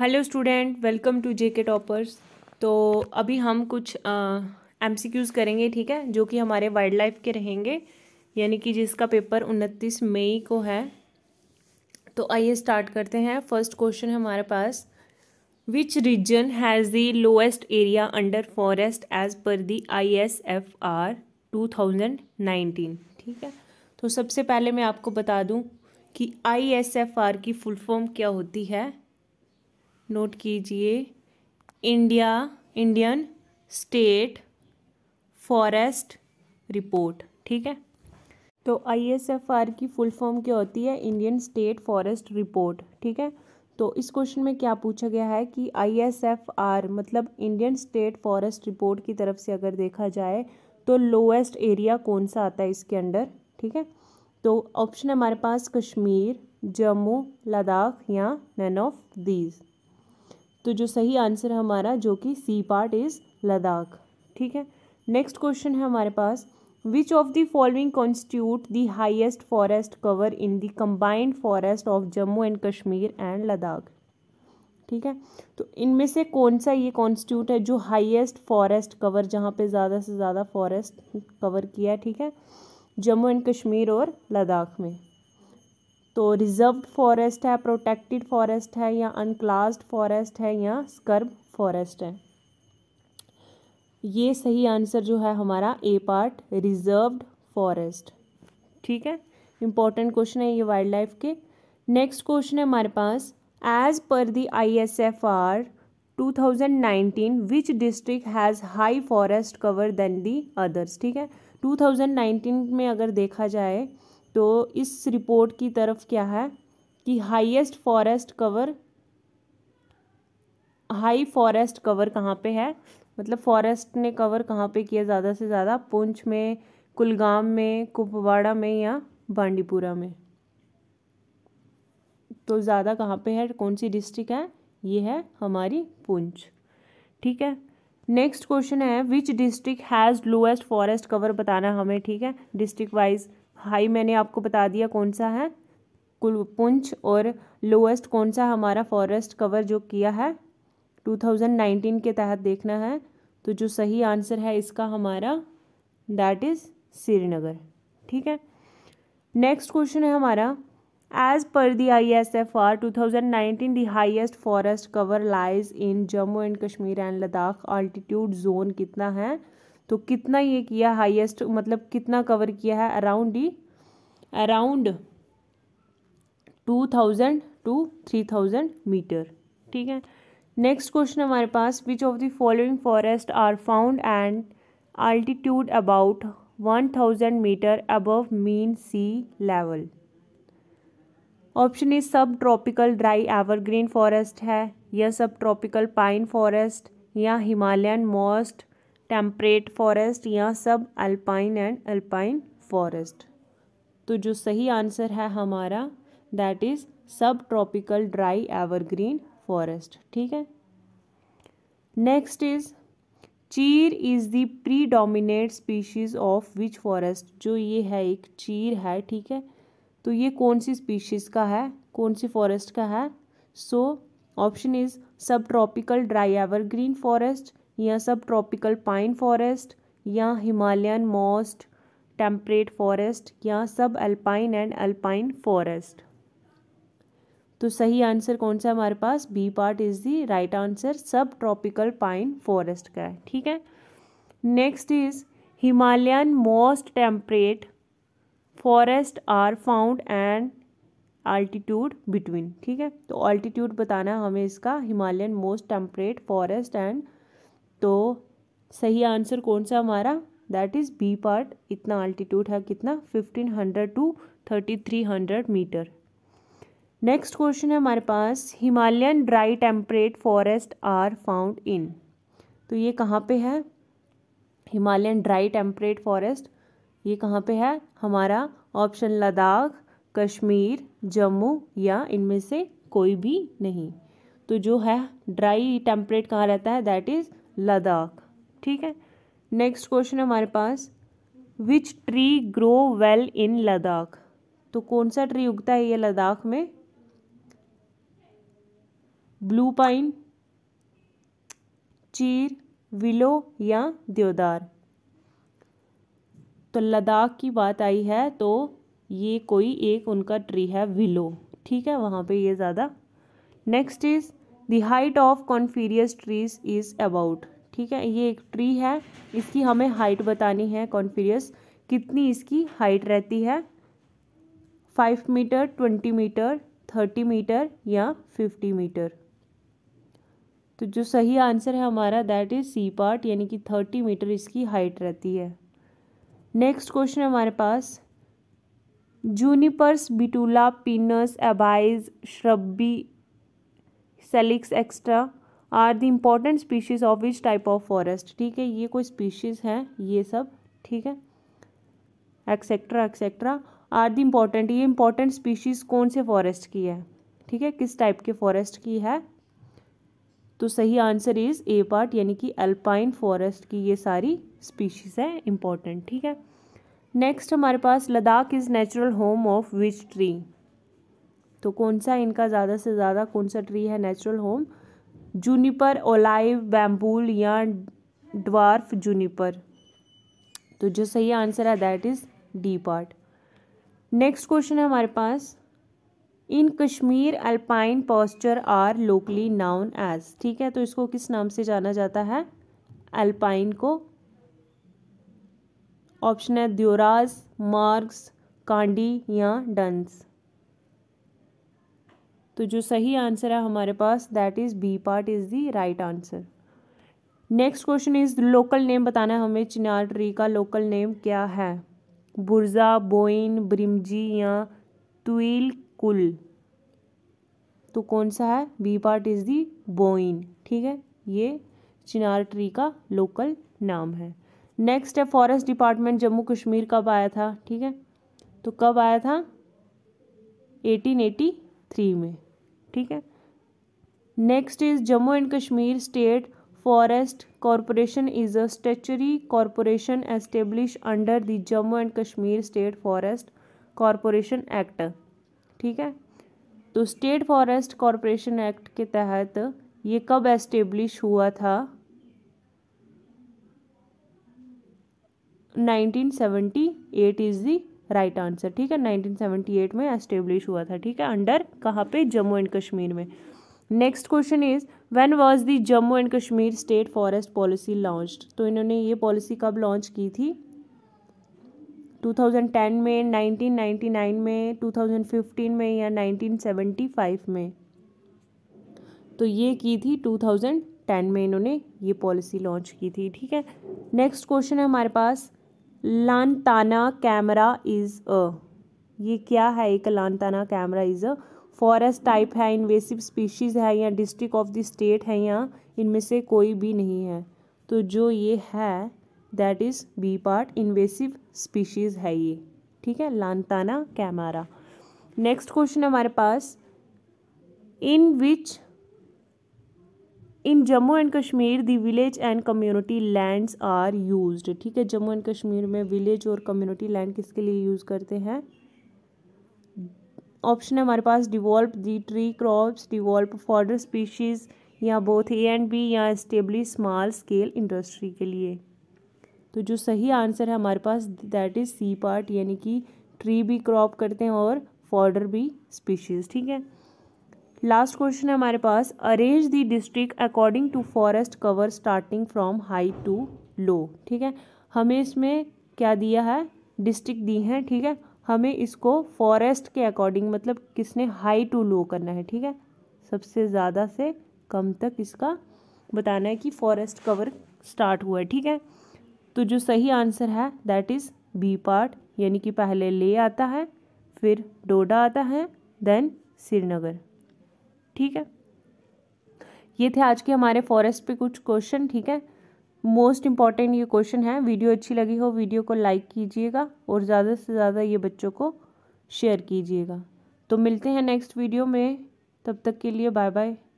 hello student welcome to J K toppers तो अभी हम कुछ एम सी क्यूज़ करेंगे ठीक है जो कि हमारे वाइल्ड लाइफ के रहेंगे यानी कि जिसका पेपर उनतीस मई को है तो आइए स्टार्ट करते हैं फर्स्ट क्वेश्चन है हमारे पास which region has the lowest area under forest as per the I S F R two thousand nineteen ठीक है तो सबसे पहले मैं आपको बता दूँ कि आई एस एफ आर की फुल फॉर्म क्या होती है नोट कीजिए India Indian State Forest Report ठीक है तो आईएसएफआर की फुल फॉर्म क्या होती है इंडियन स्टेट फॉरेस्ट रिपोर्ट ठीक है तो इस क्वेश्चन में क्या पूछा गया है कि आईएसएफआर मतलब इंडियन स्टेट फॉरेस्ट रिपोर्ट की तरफ से अगर देखा जाए तो लोएस्ट एरिया कौन सा आता है इसके अंडर ठीक है तो ऑप्शन हमारे पास कश्मीर जम्मू लद्दाख या नैन ऑफ दीज तो जो सही आंसर है हमारा जो कि सी पार्ट इज़ लद्दाख ठीक है नेक्स्ट क्वेश्चन है हमारे पास which of the following constitute the highest forest cover in the combined forest of Jammu and Kashmir and Ladakh ठीक है तो इनमें से कौन सा ये कॉन्स्टिट्यूट है जो हाइएस्ट फॉरेस्ट कवर जहाँ पे ज़्यादा से ज़्यादा फॉरेस्ट कवर किया है ठीक है जम्मू एंड कश्मीर और लद्दाख में तो रिजर्व फॉरेस्ट है प्रोटेक्टेड फॉरेस्ट है या अनक्लास्ड फॉरेस्ट है या स्कर्ब फॉरेस्ट है ये सही आंसर जो है हमारा ए पार्ट रिजर्व्ड फॉरेस्ट ठीक है इंपॉर्टेंट क्वेश्चन है ये वाइल्ड लाइफ के नेक्स्ट क्वेश्चन है हमारे पास as per the I S F R two thousand nineteen which district has high forest cover then the others ठीक है टू थाउजेंड नाइनटीन में अगर देखा जाए तो इस रिपोर्ट की तरफ क्या है कि highest forest cover high forest cover कहाँ पे है मतलब फॉरेस्ट ने कवर कहाँ पे किया ज़्यादा से ज़्यादा पुंछ में कुलगाम में कुपवाड़ा में या बांडीपुरा में तो ज़्यादा कहाँ पे है कौन सी डिस्ट्रिक्ट है ये है हमारी पुंछ ठीक है नेक्स्ट क्वेश्चन है which district has lowest forest cover बताना हमें ठीक है डिस्ट्रिक्ट वाइज हाई मैंने आपको बता दिया कौन सा है पुंछ और लोएस्ट कौन सा हमारा फॉरेस्ट कवर जो किया है 2019 के तहत देखना है तो जो सही आंसर है इसका हमारा दैट इज़ श्रीनगर ठीक है नेक्स्ट क्वेश्चन है हमारा as per the I S F R two thousand nineteen the highest forest cover lies in Jammu and Kashmir and Ladakh altitude zone कितना है तो कितना ये किया हाईएस्ट मतलब कितना कवर किया है अराउंड ही around two thousand to three thousand metre ठीक है नेक्स्ट क्वेश्चन हमारे पास which of the following forest are found and altitude about one thousand metre above mean sea level option A sub tropical dry evergreen forest है या sub tropical pine forest या Himalayan moist temperate forest या sub alpine and alpine forest तो जो सही answer है हमारा that is sub tropical dry evergreen forest ठीक है next is chir is the predominate species of which forest जो ये है एक चीर है ठीक है तो ये कौन सी स्पीशीज़ का है कौन सी फॉरेस्ट का है so option is sub tropical dry evergreen forest या सब ट्रॉपिकल पाइन फॉरेस्ट या हिमालयन मोस्ट टेम्परेट फॉरेस्ट या sub alpine and alpine forest तो सही आंसर कौन सा हमारे पास B part is the right answer sub tropical pine forest का है ठीक है next is Himalayan moist temperate forest are found and altitude between ठीक है तो अल्टीट्यूड बताना हमें इसका Himalayan moist temperate forest and तो सही आंसर कौन सा हमारा दैट इज़ बी पार्ट इतना अल्टीट्यूड है कितना fifteen hundred to thirty three hundred metre next question है हमारे पास Himalayan dry temperate forest are found in तो ये कहाँ पे है हिमालयन ड्राई टेम्परेट फॉरेस्ट ये कहाँ पे है हमारा ऑप्शन लद्दाख कश्मीर जम्मू या इनमें से कोई भी नहीं तो जो है ड्राई टेम्परेट कहाँ रहता है दैट इज़ लद्दाख ठीक है नेक्स्ट क्वेश्चन हमारे पास which tree grow well in Ladakh तो कौन सा ट्री उगता है ये लद्दाख में ब्लू पाइन चीर विलो या देवदार तो लद्दाख की बात आई है तो ये कोई एक उनका ट्री है विलो ठीक है वहाँ पे ये ज़्यादा next is the height of coniferous trees is about ठीक है ये एक ट्री है इसकी हमें हाइट बतानी है कॉन्फीरियस कितनी इसकी हाइट रहती है five metre twenty metre thirty metre या फिफ्टी मीटर तो जो सही आंसर है हमारा दैट इज़ सी पार्ट यानी कि थर्टी मीटर इसकी हाइट रहती है नेक्स्ट क्वेश्चन है हमारे पास junipers betula pinus abies shrubby salix extra are the important species of which type of forest ठीक है ये कोई स्पीशीज़ हैं ये सब ठीक है etcetera etcetera are the important ये इम्पॉर्टेंट स्पीशीज़ कौन से फॉरेस्ट की है ठीक है किस टाइप के फॉरेस्ट की है तो सही आंसर इज़ ए पार्ट यानी कि अल्पाइन फॉरेस्ट की ये सारी स्पीशीज़ है इम्पॉर्टेंट ठीक है नेक्स्ट हमारे पास Ladakh is natural home of which tree तो कौन सा इनका ज़्यादा से ज़्यादा कौन सा ट्री है नेचुरल होम जूनिपर ओलाइव बैम्बूल या ड्वार्फ जूनिपर तो जो सही आंसर है that is D part next question है हमारे पास in Kashmir alpine pasture are locally known as ठीक है तो इसको किस नाम से जाना जाता है अल्पाइन को ऑप्शन है द्योराज मार्ग्स कांडी या डंस तो जो सही आंसर है हमारे पास that is B part is the right answer next question is local name बताना है हमें चिनार ट्री का लोकल नेम क्या है बुरजा बोइन ब्रिमजी या तुल कुल तो कौन सा है बी पार्ट इज़ दी बोइन ठीक है ये चिनार ट्री का लोकल नाम है नेक्स्ट है फॉरेस्ट डिपार्टमेंट जम्मू कश्मीर कब आया था ठीक है तो कब आया था एटीन एटी थ्री में ठीक है next is Jammu and Kashmir state forest corporation is a statutory corporation establish under the Jammu and Kashmir state forest corporation act ठीक है तो स्टेट फॉरेस्ट कॉरपोरेशन एक्ट के तहत ये कब एस्टेब्लिश हुआ था 1978 इज दी राइट आंसर ठीक है 1978 में एस्टेब्लिश हुआ था ठीक है अंडर कहाँ पे जम्मू एंड कश्मीर में next question is when was the Jammu and Kashmir state forest policy launch तो इन्होंने ये पॉलिसी कब लॉन्च की थी 2010 में 1999 में 2015 में या 1975 में तो ये की थी 2010 में इन्होंने ये पॉलिसी लॉन्च की थी ठीक है नेक्स्ट क्वेश्चन है हमारे पास लानताना कैमरा इज़ अ ये क्या है एक lantana camara is a forest type है इन्वेसिव स्पीशीज़ है या डिस्ट्रिक्ट ऑफ द स्टेट है या इनमें से कोई भी नहीं है तो जो ये है that is B part invasive species है ये ठीक है लानताना कैमरा नेक्स्ट क्वेश्चन हमारे पास in which in Jammu and Kashmir the village and community lands are used ठीक है जम्मू एंड कश्मीर में विलेज और कम्युनिटी लैंड किसके लिए यूज़ करते हैं ऑप्शन है हमारे पास devolve the tree crops devolve fodder species या बोथ ए एंड बी या स्टेबली स्मॉल स्केल इंडस्ट्री के लिए तो जो सही आंसर है हमारे पास दैट इज़ सी पार्ट यानी कि ट्री भी क्रॉप करते हैं और फॉर्डर भी स्पीशीज़ ठीक है लास्ट क्वेश्चन है हमारे पास arrange the district according to forest cover starting from high to low ठीक है हमें इसमें क्या दिया है डिस्ट्रिक्ट दी हैं ठीक है हमें इसको फॉरेस्ट के अकॉर्डिंग मतलब किसने हाई टू लो करना है ठीक है सबसे ज़्यादा से कम तक इसका बताना है कि फॉरेस्ट कवर स्टार्ट हुआ है ठीक है तो जो सही आंसर है दैट इज़ बी पार्ट यानी कि पहले ले आता है फिर डोडा आता है देन श्रीनगर ठीक है ये थे आज के हमारे फॉरेस्ट पे कुछ क्वेश्चन ठीक है मोस्ट इम्पॉर्टेंट ये क्वेश्चन है वीडियो अच्छी लगी हो वीडियो को लाइक कीजिएगा और ज़्यादा से ज़्यादा ये बच्चों को शेयर कीजिएगा तो मिलते हैं नेक्स्ट वीडियो में तब तक के लिए बाय बाय